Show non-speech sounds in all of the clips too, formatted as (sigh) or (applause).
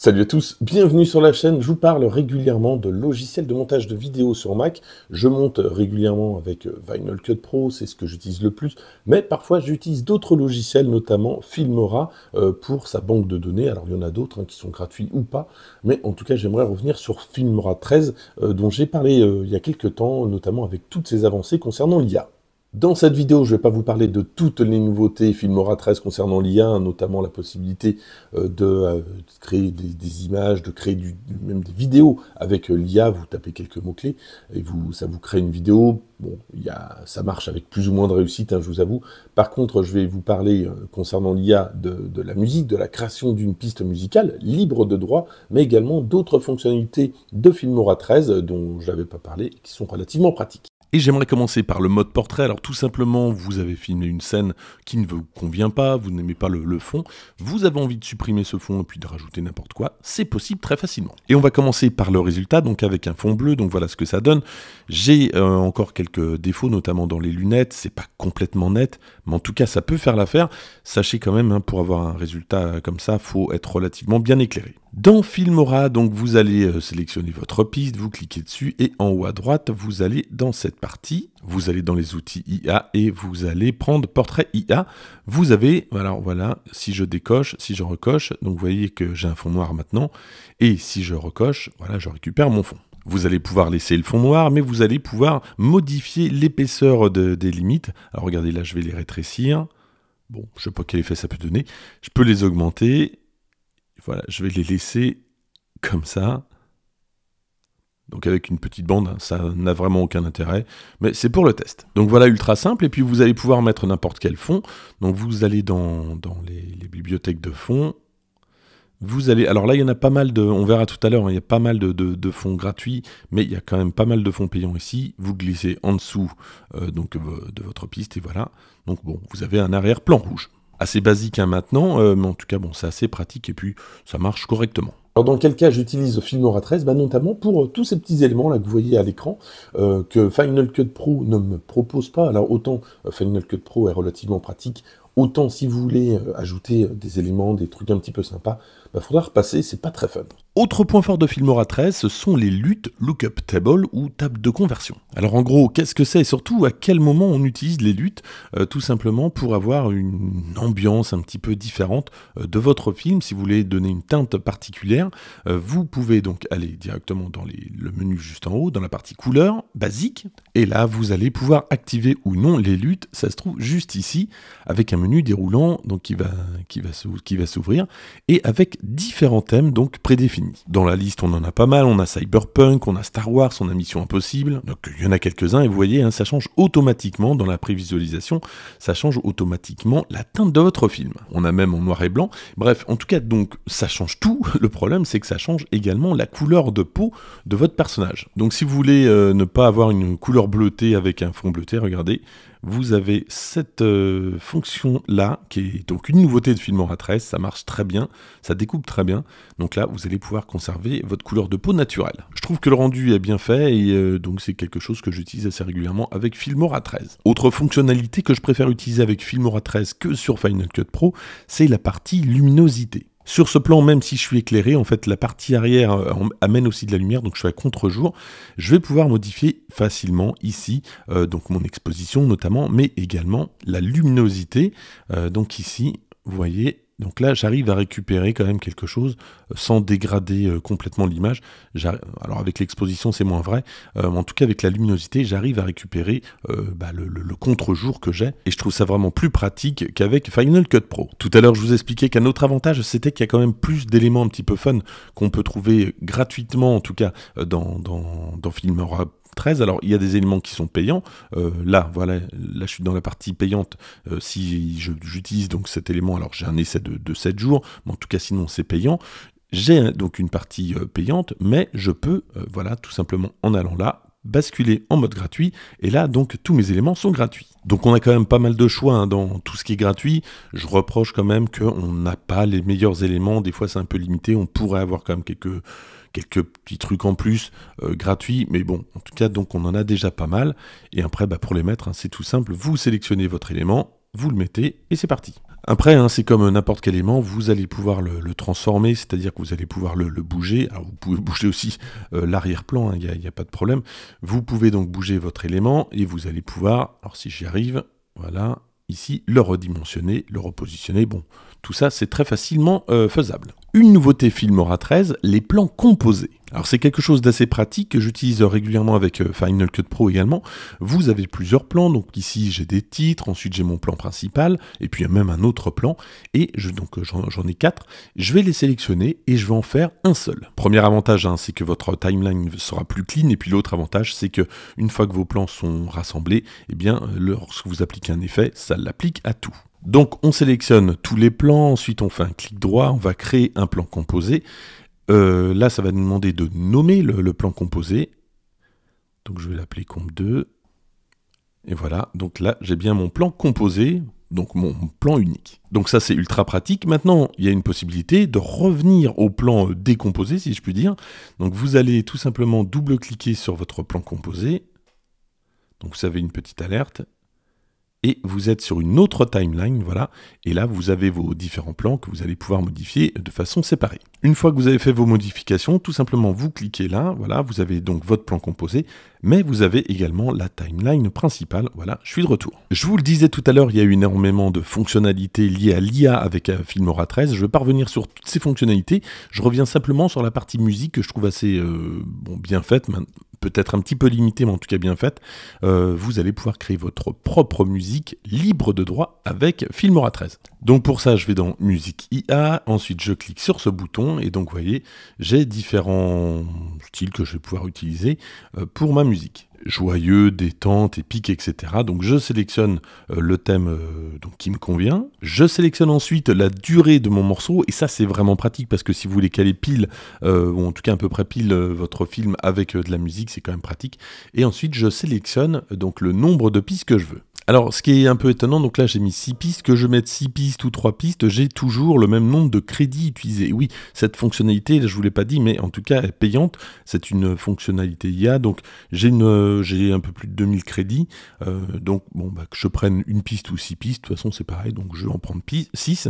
Salut à tous, bienvenue sur la chaîne. Je vous parle régulièrement de logiciels de montage de vidéos sur Mac. Je monte régulièrement avec euh, Vinyl Cut Pro, c'est ce que j'utilise le plus, mais parfois j'utilise d'autres logiciels, notamment Filmora, euh, pour sa banque de données. Alors il y en a d'autres hein, qui sont gratuits ou pas, mais en tout cas j'aimerais revenir sur Filmora 13, euh, dont j'ai parlé il y a quelques temps, notamment avec toutes ces avancées concernant l'IA. Dans cette vidéo, je ne vais pas vous parler de toutes les nouveautés Filmora 13 concernant l'IA, notamment la possibilité euh, euh, de, créer des, images, de créer même des vidéos avec euh, l'IA. Vous tapez quelques mots-clés et vous, ça vous crée une vidéo. Bon, y a, ça marche avec plus ou moins de réussite, hein, je vous avoue. Par contre, je vais vous parler concernant l'IA de, la musique, de la création d'une piste musicale libre de droit, mais également d'autres fonctionnalités de Filmora 13 dont je n'avais pas parlé qui sont relativement pratiques. Et j'aimerais commencer par le mode portrait. Alors tout simplement, vous avez filmé une scène qui ne vous convient pas, vous n'aimez pas le, fond, vous avez envie de supprimer ce fond et puis de rajouter n'importe quoi, c'est possible très facilement. Et on va commencer par le résultat, donc avec un fond bleu, donc voilà ce que ça donne. J'ai euh, encore quelques défauts, notamment dans les lunettes, c'est pas complètement net, mais en tout cas ça peut faire l'affaire. Sachez quand même, hein, pour avoir un résultat comme ça, faut être relativement bien éclairé. Dans Filmora, donc vous allez euh, sélectionner votre piste, vous cliquez dessus et en haut à droite, vous allez dans cette partie, vous allez dans les outils IA et vous allez prendre portrait IA. Vous avez, alors voilà, si je décoche, si je recoche, donc vous voyez que j'ai un fond noir maintenant et si je recoche, voilà, je récupère mon fond. Vous allez pouvoir laisser le fond noir, mais vous allez pouvoir modifier l'épaisseur des limites. Alors regardez, là je vais les rétrécir. Bon, je ne sais pas quel effet ça peut donner. Je peux les augmenter voilà, je vais les laisser comme ça. Donc avec une petite bande, hein, ça n'a vraiment aucun intérêt, mais c'est pour le test. Donc voilà, ultra simple, et puis vous allez pouvoir mettre n'importe quel fond. Donc vous allez dans, les, bibliothèques de fonds. Vous allez, alors là, il y en a pas mal de, on verra tout à l'heure, hein, il y a pas mal de, de, fonds gratuits, mais il y a quand même pas mal de fonds payants ici. Vous glissez en dessous euh, donc, de votre piste, et voilà. Donc bon, vous avez un arrière-plan rouge assez basique hein, maintenant, euh, mais en tout cas, bon, c'est assez pratique et puis ça marche correctement. Alors dans quel cas j'utilise Filmora 13 bah, Notamment pour euh, tous ces petits éléments là que vous voyez à l'écran euh, que Final Cut Pro ne me propose pas. Alors autant Final Cut Pro est relativement pratique, autant si vous voulez ajouter des éléments, des trucs un petit peu sympas, faudra repasser, c'est pas très fun. Autre point fort de Filmora 13, ce sont les luttes lookup table ou table de conversion. Alors en gros, qu'est-ce que c'est et surtout à quel moment on utilise les luttes euh, Tout simplement pour avoir une ambiance un petit peu différente euh, de votre film. Si vous voulez donner une teinte particulière, euh, vous pouvez donc aller directement dans le menu juste en haut, dans la partie couleur, basique, et là vous allez pouvoir activer ou non les luttes. Ça se trouve juste ici, avec un menu déroulant donc qui va, qui va s'ouvrir, et avec différents thèmes donc prédéfinis. Dans la liste, on en a pas mal, on a Cyberpunk, on a Star Wars, on a Mission Impossible, donc il y en a quelques-uns, et vous voyez, hein, ça change automatiquement dans la prévisualisation, ça change automatiquement la teinte de votre film. On a même en noir et blanc, bref, en tout cas, donc ça change tout, (laughs) le problème c'est que ça change également la couleur de peau de votre personnage. Donc si vous voulez euh, ne pas avoir une couleur bleutée avec un fond bleuté, regardez, vous avez cette euh, fonction-là, qui est donc une nouveauté de Filmora 13, ça marche très bien, ça découpe très bien, donc là vous allez pouvoir conserver votre couleur de peau naturelle. Je trouve que le rendu est bien fait, et euh, donc c'est quelque chose que j'utilise assez régulièrement avec Filmora 13. Autre fonctionnalité que je préfère utiliser avec Filmora 13 que sur Final Cut Pro, c'est la partie luminosité. Sur ce plan, même si je suis éclairé, en fait, la partie arrière euh, amène aussi de la lumière, donc je suis à contre-jour. Je vais pouvoir modifier facilement ici, euh, donc mon exposition notamment, mais également la luminosité. Euh, donc ici, vous voyez, donc là, j'arrive à récupérer quand même quelque chose euh, sans dégrader euh, complètement l'image. Alors avec l'exposition, c'est moins vrai. Euh, en tout cas, avec la luminosité, j'arrive à récupérer bah, le, contre-jour que j'ai. Et je trouve ça vraiment plus pratique qu'avec Final Cut Pro. Tout à l'heure, je vous expliquais qu'un autre avantage, c'était qu'il y a quand même plus d'éléments un petit peu fun qu'on peut trouver gratuitement, en tout cas dans, dans, dans Filmora alors il y a des éléments qui sont payants. Euh, là, voilà, là je suis dans la partie payante. Euh, si j'utilise donc cet élément, alors j'ai un essai de, 7 jours, mais en tout cas sinon c'est payant. J'ai donc une partie euh, payante, mais je peux, voilà, tout simplement en allant là, basculer en mode gratuit. Et là, donc, tous mes éléments sont gratuits. Donc, on a quand même pas mal de choix hein, dans tout ce qui est gratuit. Je reproche quand même qu'on n'a pas les meilleurs éléments. Des fois, c'est un peu limité. On pourrait avoir quand même quelques, quelques petits trucs en plus euh, gratuits. Mais bon, en tout cas, donc, on en a déjà pas mal. Et après, bah, pour les mettre, hein, c'est tout simple. Vous sélectionnez votre élément, vous le mettez et c'est parti. Après, hein, c'est comme n'importe quel élément, vous allez pouvoir le, transformer, c'est-à-dire que vous allez pouvoir le, bouger. Ah, vous pouvez (laughs) bouger aussi euh, l'arrière-plan, il hein, n'y a, a, pas de problème. Vous pouvez donc bouger votre élément et vous allez pouvoir, alors si j'y arrive, voilà, ici, le redimensionner, le repositionner. Bon, tout ça, c'est très facilement euh, faisable. Une nouveauté Filmora 13, les plans composés. Alors c'est quelque chose d'assez pratique que j'utilise régulièrement avec euh, Final Cut Pro également. Vous avez plusieurs plans, donc ici j'ai des titres, ensuite j'ai mon plan principal, et puis il y a même un autre plan, et donc euh, j'en ai quatre. Je vais les sélectionner et je vais en faire un seul. Premier avantage, hein, c'est que votre timeline sera plus clean, et puis l'autre avantage, c'est que une fois que vos plans sont rassemblés, eh bien lorsque vous appliquez un effet, ça l'applique à tout. Donc on sélectionne tous les plans, ensuite on fait un clic droit, on va créer un plan composé. Euh, là, ça va nous demander de nommer le, le plan composé. Donc je vais l'appeler comp 2. Et voilà, donc là j'ai bien mon plan composé, donc mon plan unique. Donc ça c'est ultra pratique. Maintenant, il y a une possibilité de revenir au plan euh, décomposé, si je puis dire. Donc vous allez tout simplement double-cliquer sur votre plan composé. Donc vous avez une petite alerte, et vous êtes sur une autre timeline, voilà, et là vous avez vos différents plans que vous allez pouvoir modifier de façon séparée. Une fois que vous avez fait vos modifications, tout simplement vous cliquez là, voilà, vous avez donc votre plan composé mais vous avez également la timeline principale. Voilà, je suis de retour. Je vous le disais tout à l'heure, il y a eu énormément de fonctionnalités liées à l'IA avec euh, Filmora 13. Je ne vais pas revenir sur toutes ces fonctionnalités. Je reviens simplement sur la partie musique que je trouve assez euh, bien faite, peut-être un petit peu limitée, mais en tout cas bien faite. Euh, vous allez pouvoir créer votre propre musique libre de droit avec Filmora 13. Donc pour ça, je vais dans Musique IA. Ensuite, je clique sur ce bouton et donc, vous voyez, j'ai différents styles que je vais pouvoir utiliser pour ma musique. Joyeux, détente, épique, etc. Donc je sélectionne euh, le thème euh, qui me convient. Je sélectionne ensuite la durée de mon morceau. Et ça, c'est vraiment pratique parce que si vous voulez caler pile, euh, ou en tout cas à peu près pile, votre film avec de la musique, c'est quand même pratique. Et ensuite, je sélectionne donc le nombre de pistes que je veux. Alors, ce qui est un peu étonnant, donc là j'ai mis 6 pistes, que je mette 6 pistes ou 3 pistes, j'ai toujours le même nombre de crédits utilisés. Oui, cette fonctionnalité, je ne vous l'ai pas dit, mais en tout cas elle est payante, c'est une fonctionnalité IA, donc j'ai un peu plus de 2000 crédits, euh, donc bon, bah, que je prenne une piste ou 6 pistes, de toute façon c'est pareil, donc je vais en prendre 6.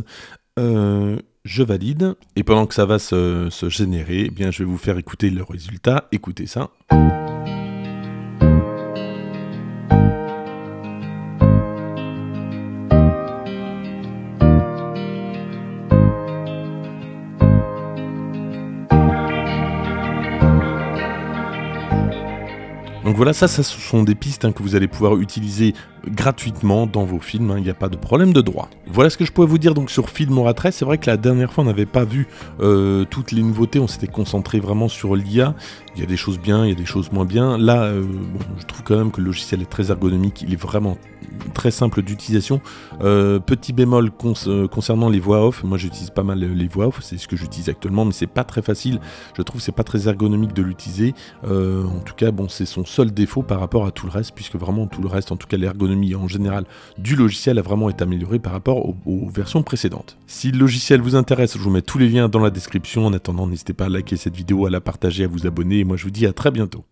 Euh, je valide, et pendant que ça va se, générer, eh bien, je vais vous faire écouter le résultat, écoutez ça. voilà, ça, ça ce sont des pistes hein, que vous allez pouvoir utiliser gratuitement dans vos films, hein, il n'y a pas de problème de droit. Voilà ce que je pouvais vous dire donc sur Filmora 13, c'est vrai que la dernière fois on n'avait pas vu euh, toutes les nouveautés, on s'était concentré vraiment sur l'IA, il y a des choses bien, il y a des choses moins bien, là euh, je trouve quand même que le logiciel est très ergonomique, il est vraiment très simple d'utilisation. Euh, petit bémol concernant les voix off, moi j'utilise pas mal les voix off, c'est ce que j'utilise actuellement, mais c'est pas très facile, je trouve c'est pas très ergonomique de l'utiliser, en tout cas bon c'est son seul défaut par rapport à tout le reste, puisque vraiment tout le reste, en tout cas l'ergonomie en général du logiciel a vraiment été amélioré par rapport aux, aux, versions précédentes. Si le logiciel vous intéresse, je vous mets tous les liens dans la description. En attendant, n'hésitez pas à liker cette vidéo, à la partager, à vous abonner. Et moi, je vous dis à très bientôt.